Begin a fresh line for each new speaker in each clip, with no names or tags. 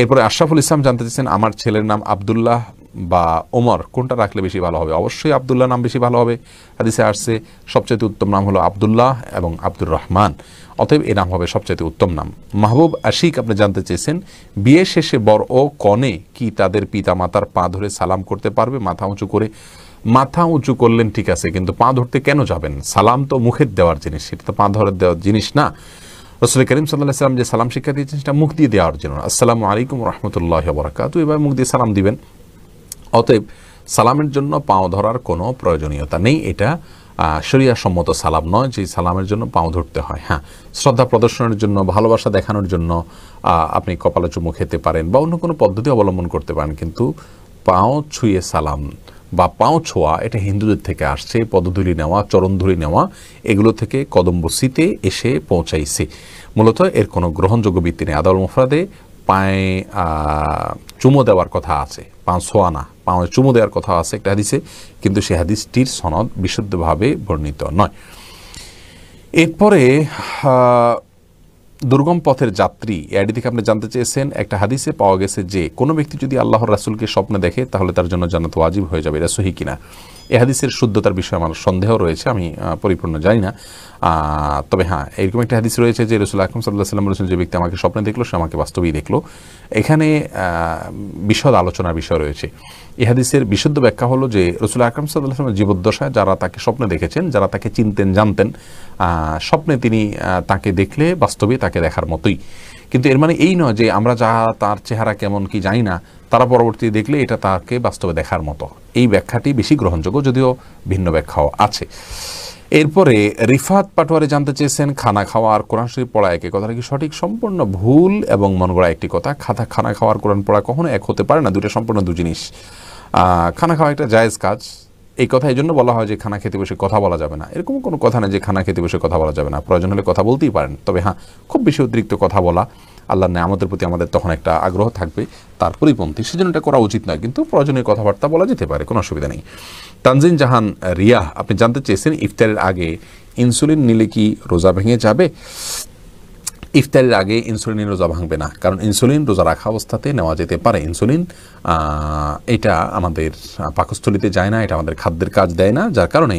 এরপরে আশরাফুল ইসলাম জানতে চেয়েছেন আমার ছেলের নাম আবদুল্লাহ বা ওমর কোনটা রাখলে বেশি ভালো হবে অবশ্যই আবদুল্লাহ নাম বেশি ভালো হবে হাদিসে আসছে সবচাইতে উত্তম নাম হলো আবদুল্লাহ এবং আব্দুর রহমান অতএব এ নাম হবে সবচাইতে উত্তম নাম মাহবুব আশিক আপনি জানতে চেয়েছেন বিয়ে শেষে বর ও কনে কি তাদের পিতা মাতার পা ধরে সালাম করতে পারবে মাথা উঁচু করে মাথা উঁচু করলেন ঠিক আছে কিন্তু পা ধরতে কেন যাবেন সালাম তো মুখের দেওয়ার জিনিস সেটা তো পা ধরে দেওয়ার জিনিস না রসুল করিম সাল্লাহ সাল্লাম যে সালাম শিক্ষা দিয়েছেন সেটা মুখ দিয়ে দেওয়ার জন্য আসসালামু আলাইকুম রহমতুল্লাহ বরাকাত এবার মুখ দিয়ে সালাম দিবেন অতএব সালামের জন্য পাও ধরার কোনো প্রয়োজনীয়তা নেই এটা শরিয়া সম্মত সালাম নয় যে সালামের জন্য পাও ধরতে হয় হ্যাঁ শ্রদ্ধা প্রদর্শনের জন্য ভালোবাসা দেখানোর জন্য আপনি কপালে চুমু খেতে পারেন বা অন্য কোনো পদ্ধতি অবলম্বন করতে পারেন কিন্তু পাও ছুঁয়ে সালাম বা পাও ছোঁয়া এটা হিন্দুদের থেকে আসছে পদধূলি নেওয়া চরণধুলি নেওয়া এগুলো থেকে কদম্ব সিতে এসে পৌঁছাইছে মূলত এর কোনো গ্রহণযোগ্য ভিত্তি নেই আদাল মুফরাদে পায়ে চুমো দেওয়ার কথা আছে পা ছোঁয়া না পাওয়ে চুমো দেওয়ার কথা আছে একটা হাদিসে কিন্তু সে হাদিসটির সনদ বিশুদ্ধভাবে বর্ণিত নয় এরপরে দুর্গম পথের যাত্রী এডি থেকে আপনি জানতে চেয়েছেন একটা হাদিসে পাওয়া গেছে যে কোনো ব্যক্তি যদি আল্লাহর রাসুলকে স্বপ্নে দেখে তাহলে তার জন্য জানাত ওয়াজিব হয়ে যাবে এটা সহি কিনা এ হাদিসের শুদ্ধতার বিষয়ে আমার সন্দেহ রয়েছে আমি পরিপূর্ণ জানি না তবে হ্যাঁ এরকম একটা হাদিস রয়েছে যে রসুল আকরম সাল্লাহ সাল্লাম রসুল যে ব্যক্তি আমাকে স্বপ্নে দেখলো সে আমাকে বাস্তবেই দেখলো এখানে বিশদ আলোচনার বিষয় রয়েছে এই হাদিসের বিশুদ্ধ ব্যাখ্যা হলো যে রসুল আকরম সাল্লাহ সাল্লাম জীবদ্দশায় যারা তাকে স্বপ্নে দেখেছেন যারা তাকে চিনতেন জানতেন স্বপ্নে তিনি তাকে দেখলে বাস্তবে তাকে দেখার মতোই কিন্তু এর মানে এই নয় যে আমরা যা তার চেহারা কেমন কি জানি না তারা পরবর্তী দেখলে এটা তাকে বাস্তবে দেখার মতো এই ব্যাখ্যাটি বেশি গ্রহণযোগ্য যদিও ভিন্ন ব্যাখ্যাও আছে এরপরে রিফাত পাটোয়ারি জানতে চেয়েছেন খানা খাওয়া আর কোরআন শরীফ পড়া একই কথাটা কি সঠিক সম্পূর্ণ ভুল এবং মন গড়া একটি কথা খাতা খানা খাওয়ার কোরআন পড়া কখনো এক হতে পারে না দুটা সম্পূর্ণ দু জিনিস খানা খাওয়া একটা জায়েজ কাজ এই কথা এই জন্য বলা হয় যে খানা খেতে বসে কথা বলা যাবে না এরকম কোনো কথা নেই যে খানা খেতে বসে কথা বলা যাবে না প্রয়োজন হলে কথা বলতেই পারেন তবে হ্যাঁ খুব বেশি অতিরিক্ত কথা বলা আল্লাহ নেয়ামতের প্রতি আমাদের তখন একটা আগ্রহ থাকবে তার পরিপন্থী সেজন্য এটা করা উচিত নয় কিন্তু প্রয়োজনীয় কথাবার্তা বলা যেতে পারে কোনো অসুবিধা নেই তানজিন জাহান রিয়াহ আপনি জানতে চেয়েছেন ইফতারের আগে ইনসুলিন নিলে কি রোজা ভেঙে যাবে ইফতারের আগে ইনসুলিনের রোজা ভাঙবে না কারণ ইনসুলিন রোজা রাখা অবস্থাতে নেওয়া যেতে পারে ইনসুলিন এটা আমাদের পাকস্থলিতে যায় না এটা আমাদের খাদ্যের কাজ দেয় না যার কারণে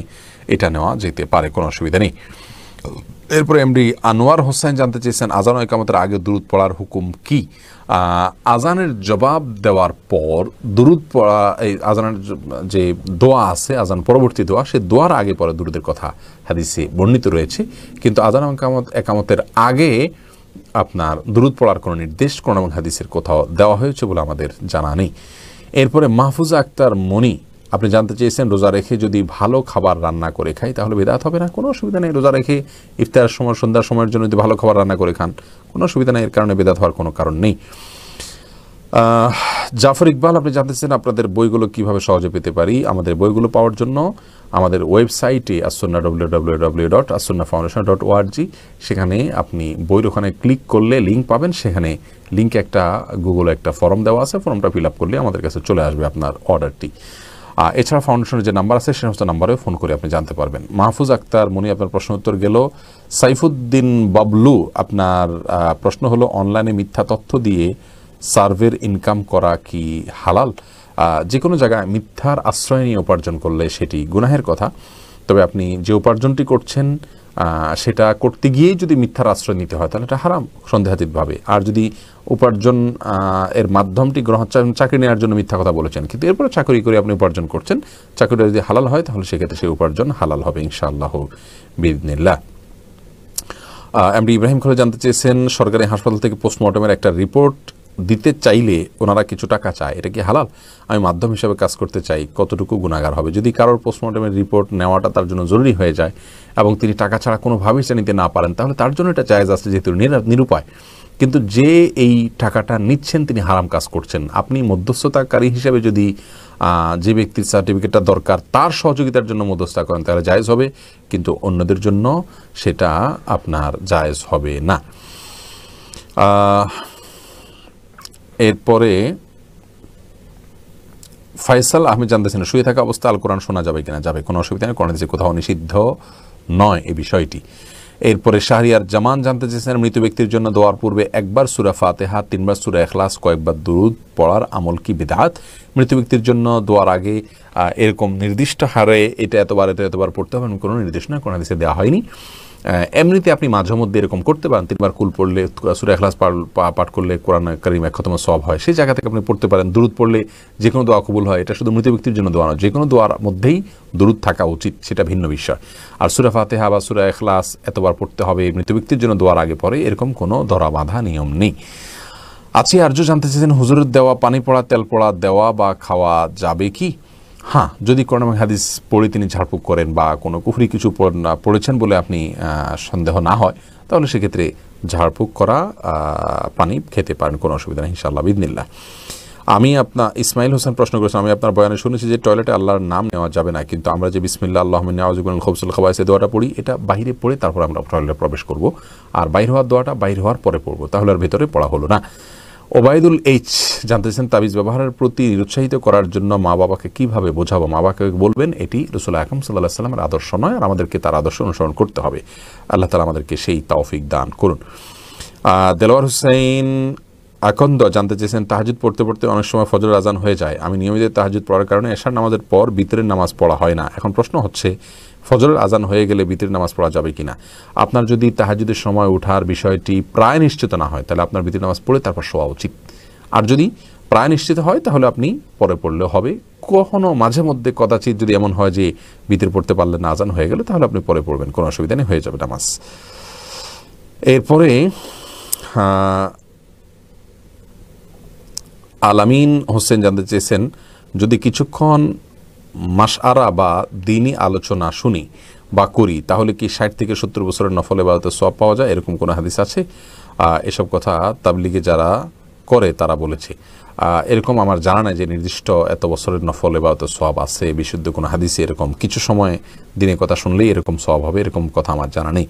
এটা নেওয়া যেতে পারে কোনো অসুবিধা নেই এরপরে এমডি আনোয়ার হোসেন জানতে চেয়েছেন আজান একামতের আগে দূরত পড়ার হুকুম কি আজানের জবাব দেওয়ার পর দূরত পড়া এই আজানের যে দোয়া আছে আজান পরবর্তী দোয়া সে দোয়ার আগে পরে দূরদের কথা হাদিসে বর্ণিত রয়েছে কিন্তু আজান একামত একামতের আগে আপনার দূরত পড়ার কোনো নির্দেশ কোন এবং হাদিসের কোথাও দেওয়া হয়েছে বলে আমাদের জানা নেই এরপরে মাহফুজা আক্তার মনি আপনি জানতে চেয়েছেন রোজা রেখে যদি ভালো খাবার রান্না করে খাই তাহলে বেদাত হবে না কোনো অসুবিধা নেই রোজা রেখে ইফতার সময় সন্ধ্যার সময়ের জন্য যদি ভালো খাবার রান্না করে খান কোনো অসুবিধা নেই এর কারণে বেদাত হওয়ার কোনো কারণ নেই জাফর ইকবাল আপনি জানতেছেন আপনাদের বইগুলো কিভাবে সহজে পেতে পারি আমাদের বইগুলো পাওয়ার জন্য আমাদের ওয়েবসাইটে Assunnah W W W dot Assunnah foundation dot O R G সেখানে আপনি বইয়ের ওখানে ক্লিক করলে লিঙ্ক পাবেন সেখানে লিঙ্ক একটা গুগলে একটা ফর্ম দেওয়া আছে ফর্মটা ফিল আপ করলে আমাদের কাছে চলে আসবে আপনার অর্ডারটি এছাড়া ফাউন্ডেশনের যে নাম্বার আছে সে সমস্ত নাম্বারেও ফোন করে আপনি জানতে পারবেন মাহফুজ আক্তার মনি আপনার প্রশ্ন উত্তর গেল সাইফুদ্দিন বাবলু আপনার প্রশ্ন হলো অনলাইনে মিথ্যা তথ্য দিয়ে সার্ভের ইনকাম করা কি হালাল যে কোনো জায়গায় মিথ্যার আশ্রয় নিয়ে উপার্জন করলে সেটি গুনাহের কথা তবে আপনি যে উপার্জনটি করছেন সেটা করতে গিয়েই যদি মিথ্যার আশ্রয় নিতে হয় তাহলে এটা হারাম সন্দেহাতীতভাবে আর যদি উপার্জন এর মাধ্যমটি গ্রহণ চাকরি নেওয়ার জন্য মিথ্যা কথা বলেছেন কিন্তু এরপরে চাকরি করে আপনি উপার্জন করছেন চাকরিটা যদি হালাল হয় তাহলে সেক্ষেত্রে সেই উপার্জন হালাল হবে ইনশাআল্লাহ বিদিনিল্লা এমডি ইব্রাহিম খলে জানতে চেয়েছেন সরকারি হাসপাতাল থেকে পোস্টমর্টমের একটা রিপোর্ট দিতে চাইলে ওনারা কিছু টাকা চায় এটা কি হালাল আমি মাধ্যম হিসাবে কাজ করতে চাই কতটুকু গুণাগার হবে যদি কারোর পোস্টমর্টমের রিপোর্ট নেওয়াটা তার জন্য জরুরি হয়ে যায় এবং তিনি টাকা ছাড়া কোনোভাবেই সে নিতে না পারেন তাহলে তার জন্য এটা চায়জ আছে যেহেতু নিরুপায় কিন্তু যে এই টাকাটা নিচ্ছেন তিনি হারাম কাজ করছেন আপনি মধ্যস্থতাকারী হিসেবে যদি যে ব্যক্তির সার্টিফিকেটটা দরকার তার সহযোগিতার জন্য মধ্যস্থা করেন তাহলে জায়েজ হবে কিন্তু অন্যদের জন্য সেটা আপনার জায়েজ হবে না এরপরে ফাইসাল আহমেদ জানতেছেন শুয়ে থাকা অবস্থা আল কোরআন শোনা যাবে কিনা যাবে কোনো অসুবিধা নেই কোরআন কোথাও নিষিদ্ধ নয় এই বিষয়টি এরপরে শাহরিয়ার জামান জানতে চেয়েছেন মৃত ব্যক্তির জন্য দোয়ার পূর্বে একবার সুরা ফাতেহা তিনবার সুরা এখলাস কয়েকবার দুরুদ পড়ার আমল কি বিদাত মৃত ব্যক্তির জন্য দোয়ার আগে এরকম নির্দিষ্ট হারে এটা এতবার এত এতবার পড়তে হবে এমন কোনো নির্দেশনা কোনো দেশে দেওয়া হয়নি এমনিতে আপনি মাঝে মধ্যে এরকম করতে পারেন তিনবার কুল পড়লে সুরা এখলাস পাঠ করলে কোরআন করিম একতম সব হয় সেই জায়গা থেকে আপনি পড়তে পারেন দূরত পড়লে যে কোনো দোয়া কবুল হয় এটা শুধু মৃত ব্যক্তির জন্য দোয়া নয় যে কোনো দোয়ার মধ্যেই দূরত থাকা উচিত সেটা ভিন্ন বিষয় আর সুরা ফাতেহা বা সুরা এখলাস এতবার পড়তে হবে মৃত ব্যক্তির জন্য দোয়ার আগে পরে এরকম কোনো ধরা বাঁধা নিয়ম নেই আজকে আর্য জানতে চেয়েছেন হুজুরের দেওয়া পানি পড়া তেল পড়া দেওয়া বা খাওয়া যাবে কি হ্যাঁ যদি কোরআন হাদিস পড়ে তিনি ঝাড়ফুঁক করেন বা কোনো কুফরি কিছু পড়েছেন বলে আপনি সন্দেহ না হয় তাহলে সেক্ষেত্রে ঝাড়ফুঁক করা পানি খেতে পারেন কোনো অসুবিধা নেই ইনশাল্লাহ বিদিনিল্লা আমি আপনার ইসমাইল হোসেন প্রশ্ন করেছেন আমি আপনার বয়ানে শুনেছি যে টয়লেটে আল্লাহর নাম নেওয়া যাবে না কিন্তু আমরা যে বিসমিল্লা আল্লাহ নওয়াজুল খবসুল সে দোয়াটা পড়ি এটা বাইরে পড়ে তারপর আমরা টয়লেটে প্রবেশ করব আর বাইরে হওয়ার দোয়াটা বাইরে হওয়ার পরে পড়বো তাহলে আর ভেতরে পড়া হলো না ওবায়দুল এইচ জানতে চান তাবিজ ব্যবহারের প্রতি নিরুৎসাহিত করার জন্য মা বাবাকে কিভাবে বোঝাবো মা বাবাকে বলবেন এটি রসুল আকম সাল্লাহ সাল্লামের আদর্শ নয় আর আমাদেরকে তার আদর্শ অনুসরণ করতে হবে আল্লাহ তালা আমাদেরকে সেই তাওফিক দান করুন দেলোয়ার হুসাইন আকন্দ জানতে চেয়েছেন তাহাজুদ পড়তে পড়তে অনেক সময় ফজর আজান হয়ে যায় আমি নিয়মিত তাহাজুদ পড়ার কারণে এশার নামাজের পর বিতরের নামাজ পড়া হয় না এখন প্রশ্ন হচ্ছে ফজরের আজান হয়ে গেলে বিতির নামাজ পড়া যাবে কিনা আপনার যদি তাহাজুদের সময় ওঠার বিষয়টি প্রায় নিশ্চিত না হয় তাহলে আপনার বিতির নামাজ পড়ে তারপর শোয়া উচিত আর যদি প্রায় নিশ্চিত হয় তাহলে আপনি পরে পড়লে হবে কখনো মাঝে মধ্যে কদাচিত যদি এমন হয় যে বিতির পড়তে পারলে না আজান হয়ে গেলে তাহলে আপনি পরে পড়বেন কোনো অসুবিধা নেই হয়ে যাবে নামাজ এরপরে আলামিন হোসেন জানতে চেয়েছেন যদি কিছুক্ষণ মাসআরা বা দিনই আলোচনা শুনি বা করি তাহলে কি ষাট থেকে সত্তর বছরের নফল এবাদতে সব পাওয়া যায় এরকম কোনো হাদিস আছে এসব কথা তাবলিগে যারা করে তারা বলেছে এরকম আমার জানা নাই যে নির্দিষ্ট এত বছরের নফল বা এত সব আছে বিশুদ্ধ কোনো হাদিসে এরকম কিছু সময় দিনে কথা শুনলেই এরকম সব হবে এরকম কথা আমার জানা নেই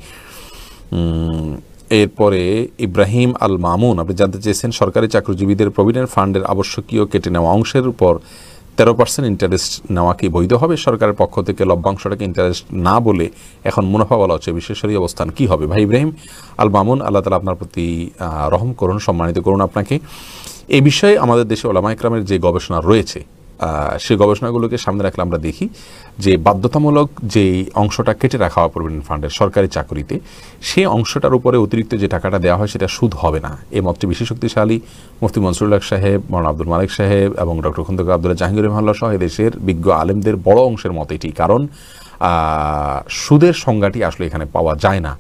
এরপরে ইব্রাহিম আল মামুন আপনি জানতে চেয়েছেন সরকারি চাকরিজীবীদের প্রভিডেন্ট ফান্ডের আবশ্যকীয় কেটে নেওয়া অংশের উপর তেরো পার্সেন্ট ইন্টারেস্ট নেওয়া কি বৈধ হবে সরকারের পক্ষ থেকে লভ্যাংশটাকে ইন্টারেস্ট না বলে এখন মুনাফা বলা হচ্ছে বিশেষেরই অবস্থান কি হবে ভাই ইব্রাহিম আল মামুন আল্লাহ তালা আপনার প্রতি রহম করুন সম্মানিত করুন আপনাকে এ বিষয়ে আমাদের দেশে ওলামা ইকরামের যে গবেষণা রয়েছে সেই গবেষণাগুলোকে সামনে রাখলে আমরা দেখি যে বাধ্যতামূলক যেই অংশটা কেটে রাখা হয় প্রভিডেন্ট ফান্ডের সরকারি চাকরিতে সেই অংশটার উপরে অতিরিক্ত যে টাকাটা দেওয়া হয় সেটা সুদ হবে না এ মতটি বেশি শক্তিশালী মুফতি মনসুরুল্লাহ সাহেব মৌলানা আব্দুল মালিক সাহেব এবং ডক্টর খন্দক আব্দুল্লাহ জাহাঙ্গীর রহমাল্লা সহ দেশের বিজ্ঞ আলেমদের বড় অংশের মত এটি কারণ সুদের সংজ্ঞাটি আসলে এখানে পাওয়া যায় না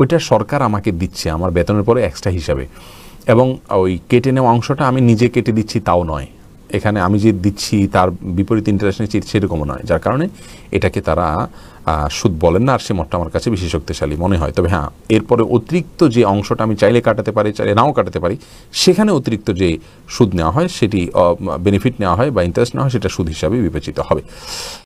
ওইটা সরকার আমাকে দিচ্ছে আমার বেতনের পরে এক্সট্রা হিসাবে এবং ওই কেটে নেওয়া অংশটা আমি নিজে কেটে দিচ্ছি তাও নয় এখানে আমি যে দিচ্ছি তার বিপরীত ইন্টারেস্ট নিচ্ছি সেরকমও নয় যার কারণে এটাকে তারা সুদ বলেন না আর সে মতটা আমার কাছে বেশি শক্তিশালী মনে হয় তবে হ্যাঁ এরপরে অতিরিক্ত যে অংশটা আমি চাইলে কাটাতে পারি চাইলে নাও কাটাতে পারি সেখানে অতিরিক্ত যে সুদ নেওয়া হয় সেটি বেনিফিট নেওয়া হয় বা ইন্টারেস্ট নেওয়া হয় সেটা সুদ হিসাবে বিবেচিত হবে